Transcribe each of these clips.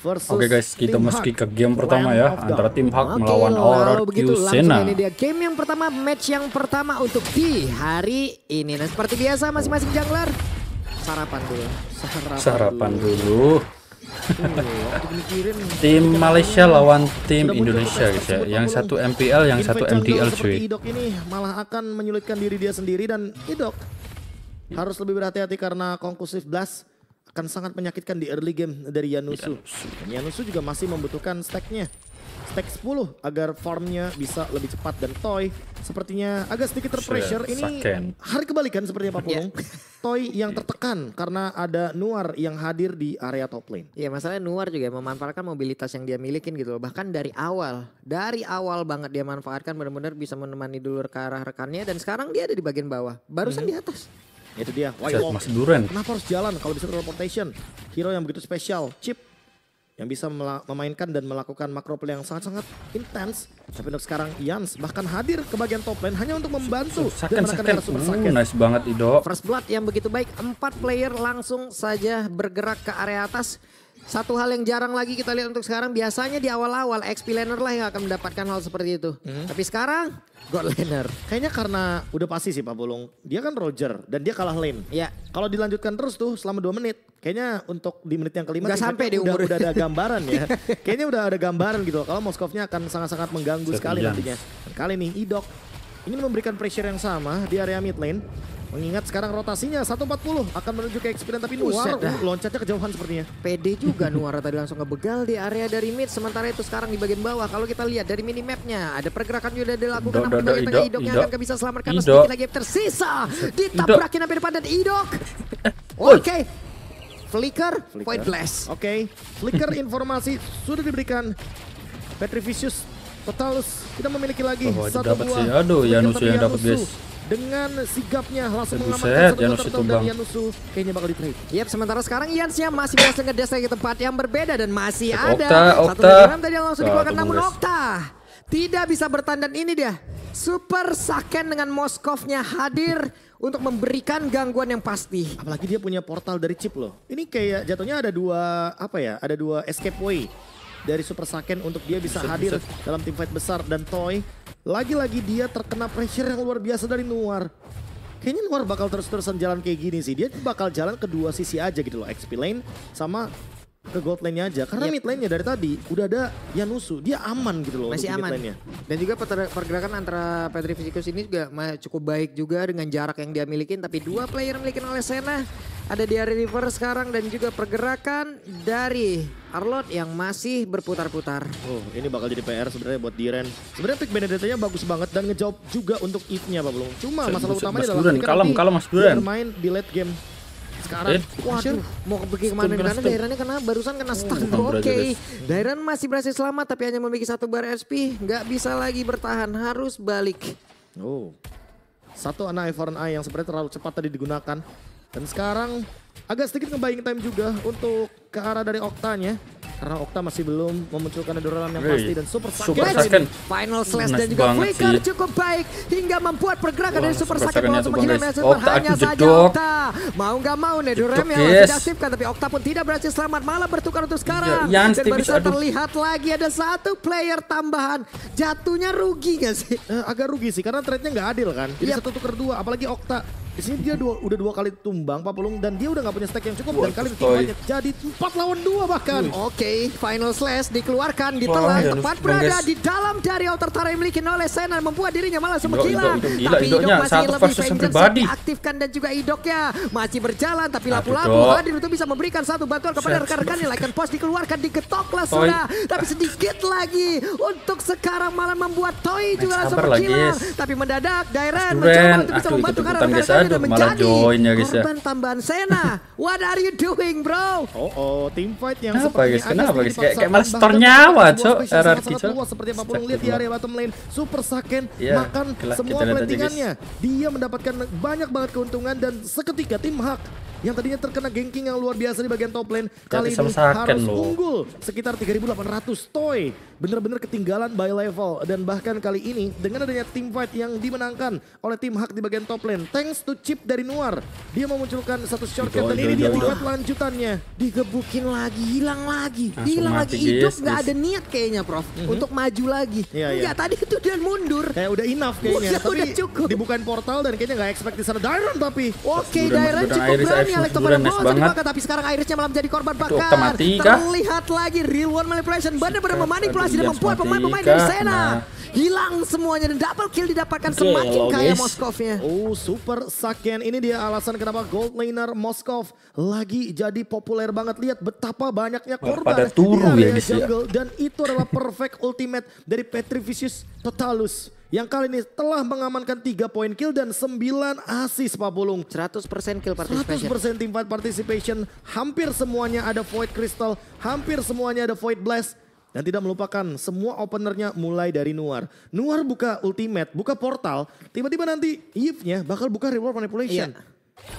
Oke okay guys, kita meski ke game pertama ya antara tim Hak okay, melawan Aurora begitu Sena. ini dia game yang pertama, match yang pertama untuk di hari ini. Nah, seperti biasa masing-masing jungler sarapan dulu. Sarapan, sarapan dulu. dulu. Oh, tim Malaysia lawan tim Indonesia guys ya. Yang satu MPL, yang satu MDL cuy. Idok ini malah akan menyulitkan diri dia sendiri dan Idok harus lebih berhati-hati karena konklusif blast akan sangat menyakitkan di early game dari Yanusu. Yanusu, Dan Yanusu juga masih membutuhkan stacknya. Stack 10 agar farmnya bisa lebih cepat. Dan Toy sepertinya agak sedikit terpressure. Ini hari kebalikan sepertinya Pak Pulung. Iya. Toy yang tertekan karena ada Nuar yang hadir di area top lane. Iya masalahnya Nuar juga memanfaatkan mobilitas yang dia milikin gitu loh. Bahkan dari awal, dari awal banget dia manfaatkan benar-benar bisa menemani dulur ke arah rekannya dan sekarang dia ada di bagian bawah. Barusan -hmm. di atas. Itu dia, White Mas Duren. Kenapa harus jalan kalau bisa teleportation? Hero yang begitu spesial, chip yang bisa memainkan dan melakukan makro play yang sangat-sangat intens. Tapi untuk sekarang Yans bahkan hadir ke bagian top lane hanya untuk membantu saken, hmm, sakit nice banget Ido. First Blood yang begitu baik, empat player langsung saja bergerak ke area atas satu hal yang jarang lagi kita lihat untuk sekarang biasanya di awal-awal XP laner lah yang akan mendapatkan hal seperti itu. Hmm. Tapi sekarang God laner. Kayaknya karena udah pasti sih Pak Bolong. Dia kan Roger dan dia kalah lane. Iya. Kalau dilanjutkan terus tuh selama dua menit kayaknya untuk di menit yang kelima Gak sampai di umur. Udah, udah ada gambaran ya. kayaknya udah ada gambaran gitu. Kalau Moskovnya akan sangat-sangat mengganggu sekali nantinya. Kali ini Idok ini memberikan pressure yang sama di area mid lane. Mengingat sekarang rotasinya 140 akan menuju ke Experian tapi Nuar uh, loncatnya kejauhan sepertinya. PD juga Nuar tadi langsung ngebegal di area dari mid sementara itu sekarang di bagian bawah kalau kita lihat dari minimapnya ada pergerakan juga dilakukan namun di bagian tengah Idok yang akan bisa selamatkan sedikit lagi tersisa ditabrakin hampir depan dan Idok. Oke. Okay. Flicker, Flicker, point blast. Oke, okay. Flicker informasi sudah diberikan. Petrificius, Totalus, kita memiliki lagi oh, satu buah. Sih. Aduh, Yanus ya, yang dapat guys dengan sigapnya langsung mengamankan satu Janus dari Yanusu kayaknya bakal di trade. Yep, sementara sekarang Yansnya masih berhasil ngedes lagi tempat yang berbeda dan masih ada Okta. satu dari tadi yang langsung dikeluarkan namun Okta tidak bisa bertahan dan ini dia Super Saken dengan Moskovnya hadir untuk memberikan gangguan yang pasti. Apalagi dia punya portal dari chip loh. Ini kayak jatuhnya ada dua apa ya? Ada dua escape way dari Super Saken untuk dia bisa buset, hadir buset. dalam tim fight besar dan Toy lagi-lagi dia terkena pressure yang luar biasa dari Nuar. Kayaknya Nuar bakal terus-terusan jalan kayak gini sih. Dia bakal jalan ke dua sisi aja gitu loh. XP lane sama ke gold lane aja. Karena yep. Iya. mid lane-nya dari tadi udah ada Yanusu. Dia aman gitu loh Masih aman. Mid Dan juga pergerakan antara Petrificus ini juga cukup baik juga dengan jarak yang dia milikin. Tapi dua player milikin oleh Senna ada di area river sekarang dan juga pergerakan dari Arlot yang masih berputar-putar. Oh, ini bakal jadi PR sebenarnya buat Diren. Sebenarnya pick Benedetta-nya bagus banget dan ngejawab juga untuk eve nya Pak Belum. Cuma se masalah utamanya adalah Duren, kalem, kalem Mas Duren. Bermain di late game. Sekarang, eh, waduh, mau pergi kemana karena Dairan-nya kena, barusan kena oh, stun. Oh, Oke, okay. Dairan masih berhasil selamat tapi hanya memiliki satu bar SP. Nggak bisa lagi bertahan, harus balik. Oh, satu anak Ivoran Eye yang sebenarnya terlalu cepat tadi digunakan. Dan sekarang agak sedikit ngebaying time juga untuk ke arah dari Oktanya. Karena Okta masih belum memunculkan Doralam yang pasti dan Super Saken Final Slash nice dan juga Flicker cukup baik hingga membuat pergerakan Wah, dari Super Saken langsung menghilangkan Silver hanya saja Okta. Mau nggak mau nih Doralam yes. tapi Okta pun tidak berhasil selamat malam bertukar untuk sekarang. Ya, dan saja terlihat lagi ada satu player tambahan. Jatuhnya rugi nggak sih? Eh, agak rugi sih karena trade-nya nggak adil kan. Jadi yep. Iya. satu tuker dua apalagi Okta di sini dia dua, udah dua kali tumbang Pak Pulung dan dia udah nggak punya stack yang cukup dan kali ini jadi 4 lawan dua bahkan. Oke, okay, final slash dikeluarkan ditelan tengah iya. tepat berada di dalam dari outer tara yang dimiliki oleh Senan membuat dirinya malah iya, semakin hilang. Tapi Idok masih lebih vengeance pribadi. aktifkan dan juga Idoknya masih berjalan tapi lapu-lapu hadir itu bisa memberikan satu bantuan kepada rekan-rekannya. Like post dikeluarkan diketoklah sudah tapi sedikit lagi untuk sekarang malah membuat Toy juga langsung menghilang. Tapi mendadak Dairen mencoba untuk bisa membantu karena rekan sudah menjadi join ya, guys, ya. korban ya. tambahan Sena. What are you doing, bro? Oh, oh tim fight yang kenapa, guys? Kenapa, guys? Kayak kaya malah store nyawa, cok. RRQ, cok. Seperti pun lihat di area bottom lane, Super Saken yeah, makan semua plantingannya. Dia mendapatkan banyak banget keuntungan dan seketika tim Hak yang tadinya terkena ganking yang luar biasa di bagian top lane kali ini harus loh. unggul sekitar 3800 toy bener-bener ketinggalan by level dan bahkan kali ini dengan adanya team fight yang dimenangkan oleh tim Hak di bagian top lane thanks to chip dari Nuar. Dia memunculkan satu shortcut dan ini dia tiket lanjutannya. Digebukin lagi, hilang lagi, Langsung hilang lagi. Hidup yes, gak ada niat kayaknya Prof mm -hmm. untuk maju lagi. Yeah, yeah. tadi itu dia mundur. Kayak udah enough kayaknya. Udah, tapi udah cukup. dibukain portal dan kayaknya gak expect di sana. Dairon tapi. Oke, okay, Dairon cukup Iris, berani Alex kepada Bola banget. Tapi sekarang Irisnya malah menjadi korban bakar. Terlihat lagi real world manipulation. Benar-benar memanipulasi dan membuat pemain-pemain dari Sena. Nah hilang semuanya dan double kill didapatkan okay, semakin hello, kaya Moskovnya. Oh super Saken ini dia alasan kenapa gold laner Moskov lagi jadi populer banget. Lihat betapa banyaknya korban Pada turu di ya, ya. dan itu adalah perfect ultimate dari Petrificius Totalus yang kali ini telah mengamankan 3 poin kill dan 9 assist Pak Bulung. 100% kill participation. 100% team fight participation. Hampir semuanya ada void crystal, hampir semuanya ada void blast dan tidak melupakan semua openernya mulai dari Nuar. Nuar buka ultimate, buka portal. Tiba-tiba nanti eve nya bakal buka reward manipulation. Iya.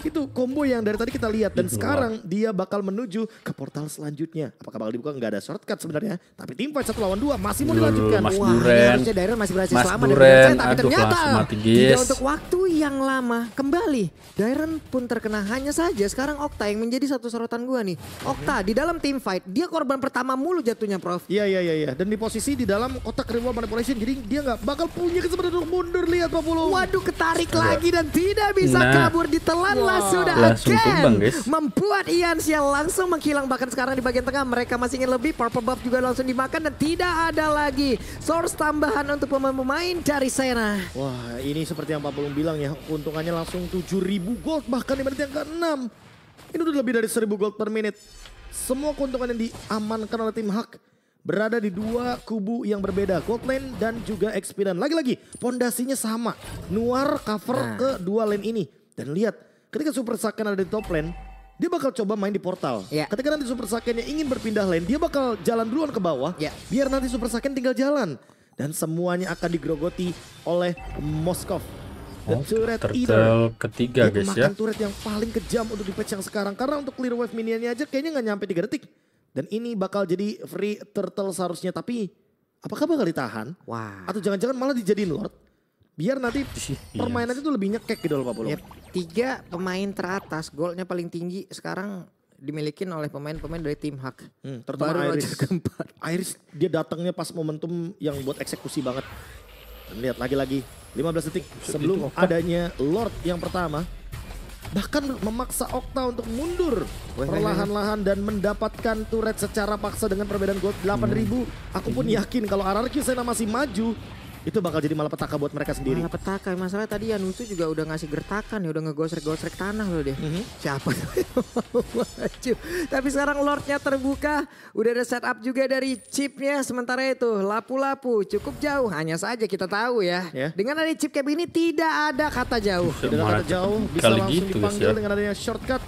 Itu combo yang dari tadi kita lihat dan sekarang dia bakal menuju ke portal selanjutnya. Apakah bakal dibuka? Nggak ada shortcut sebenarnya. Tapi tim fight satu lawan dua masih mau dilanjutkan. Mas Wah, Duren. harusnya Dairon masih berhasil Mas selamat Duren. dari tapi ternyata tidak untuk waktu yang lama kembali. Dairon pun terkena hanya saja sekarang Okta yang menjadi satu sorotan gua nih. Okta di dalam tim fight dia korban pertama mulu jatuhnya Prof. Iya iya iya, iya. dan di posisi di dalam kotak reward manipulation jadi dia nggak bakal punya kesempatan untuk mundur lihat Pak Waduh ketarik lagi dan tidak bisa nah. kabur di ditelan Iwan Lasuda wow. Langsung tumbang guys. Membuat yang langsung menghilang bahkan sekarang di bagian tengah mereka masih ingin lebih. Purple buff juga langsung dimakan dan tidak ada lagi source tambahan untuk pemain-pemain dari Sena. Wah ini seperti yang Pak Belum bilang ya keuntungannya langsung 7000 gold bahkan di menit yang ke-6. Ini udah lebih dari 1000 gold per menit. Semua keuntungan yang diamankan oleh tim Hak berada di dua kubu yang berbeda, Gold Lane dan juga dan Lagi-lagi, pondasinya sama. Nuar cover nah. ke dua lane ini. Dan lihat, ketika Super Saiyan ada di top lane, dia bakal coba main di portal. Yeah. Ketika nanti Super Saiyan ingin berpindah lane, dia bakal jalan duluan ke bawah. Yeah. Biar nanti Super Saiyan tinggal jalan. Dan semuanya akan digrogoti oleh Moskov. The oh, turret eater. ketiga dia guys ya. turret yang paling kejam untuk di patch yang sekarang. Karena untuk clear wave minionnya aja kayaknya nggak nyampe 3 detik. Dan ini bakal jadi free turtle seharusnya. Tapi apakah bakal ditahan? Wah. Atau jangan-jangan malah dijadiin lord? Biar nanti iya. permainannya tuh lebih nyekek gitu loh Pak Bolong. Yep tiga pemain teratas golnya paling tinggi sekarang dimiliki oleh pemain-pemain dari tim Hak. Hmm, terutama Baru Iris. keempat. Iris dia datangnya pas momentum yang buat eksekusi banget. lihat lagi-lagi 15 detik sebelum adanya Lord yang pertama bahkan memaksa Okta untuk mundur perlahan-lahan dan mendapatkan turret secara paksa dengan perbedaan gold 8000. Hmm. Aku pun yakin kalau RRQ Sena masih maju, itu bakal jadi malapetaka buat mereka sendiri. Malapetaka, masalah tadi Yanusu juga udah ngasih gertakan ya, udah ngegosrek-gosrek tanah loh deh. Mm -hmm. Siapa Tapi sekarang Lordnya terbuka, udah ada setup juga dari chipnya. Sementara itu lapu-lapu cukup jauh, hanya saja kita tahu ya. Yeah. Dengan ada chip kayak ini tidak ada kata jauh. Tidak ada kata jauh, bisa langsung gitu, dipanggil ya. dengan adanya shortcut.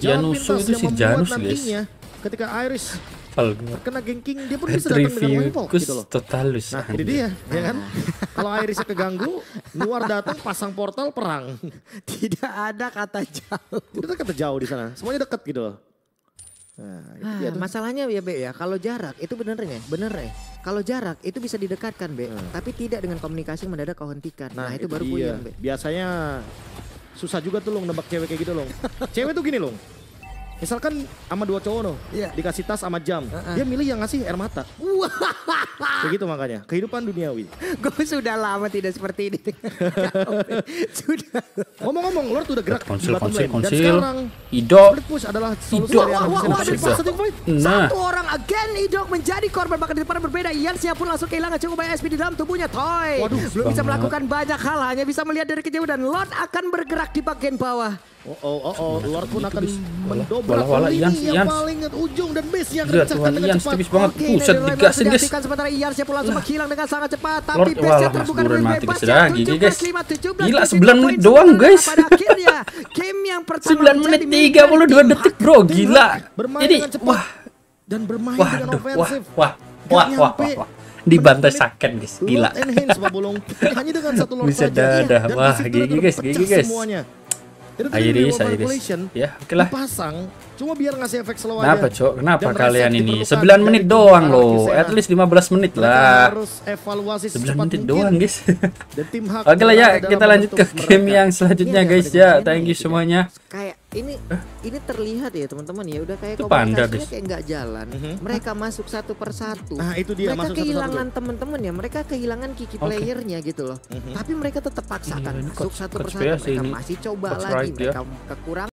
Janusu itu si Janus guys. Ketika Iris hafal Kena gengking dia pun bisa datang dengan monkeypox gitu loh totalus nah jadi dia ya kan kalau irisnya keganggu luar datang pasang portal perang tidak ada kata jauh tidak ada kata jauh di sana semuanya dekat gitu loh Nah, ah, masalahnya ya Be ya, kalau jarak itu bener ya, bener ya. Kalau jarak itu bisa didekatkan Be, hmm. tapi tidak dengan komunikasi mendadak kau hentikan. Nah, nah itu, itu baru puyeng Be. Biasanya susah juga tuh lo nebak cewek kayak gitu loh. cewek tuh gini loh. Misalkan sama dua cowok no, yeah. Iya. dikasih tas sama jam, uh -uh. dia milih yang ngasih air mata. Begitu makanya, kehidupan duniawi. Gue sudah lama tidak seperti ini. sudah. Ngomong-ngomong, Lord udah gerak konsil, di bottom konsil, lane. Konsil. Dan sekarang, Ido Idok. push adalah solusi Idok. dari wah, wah, wah, wah, point. nah. Satu orang again Ido menjadi korban bahkan di depan berbeda. Yansnya pun langsung kehilangan cukup banyak SP di dalam tubuhnya. Toy. Waduh, belum bisa melakukan banyak hal, hanya bisa melihat dari kejauhan. Dan Lord akan bergerak di bagian bawah. Oh oh oh, oh. pun gitu, akan mendobrak wala, wala, yang Ian. paling ujung dan base yang dicekkan dengan Ian, cepat. Tipis banget. Oke, Buset, digasin guys. Sementara Ian siap langsung nah. hilang dengan sangat cepat. Tapi Lord, walah, terbuka dari mati guys lagi guys. Gila 9 menit doang guys. game yang pertama 9 menit 32 detik bro, gila. Ini wah dan bermain wah, dengan ofensif. Wah, wah, wah, wah, wah di bantai saken guys gila hanya dengan satu bisa dadah wah gigi guys gigi guys semuanya. Itu Iris, Iris. Ya, oke lah. Pasang, cuma biar ngasih efek slow kenapa, aja. Kenapa, Cok? Kenapa Dan kalian ini? 9 menit doang loh. Ya. At least 15 menit lah. Harus evaluasi 9 menit mungkin. doang, guys. Dan tim Oke lah ya, kita lanjut ke game mereka. yang iya, selanjutnya, iya, ya, guys ya. Thank you gitu kan. semuanya ini eh? ini terlihat ya teman-teman ya udah kayak komunikasinya kayak nggak jalan mm -hmm. mereka masuk satu persatu nah itu dia mereka masuk kehilangan teman-teman ya mereka kehilangan kiki okay. playernya gitu loh mm -hmm. tapi mereka tetap paksakan mm -hmm. masuk coach, satu persatu mereka ini. masih coba coach lagi right, mereka ya. kekurangan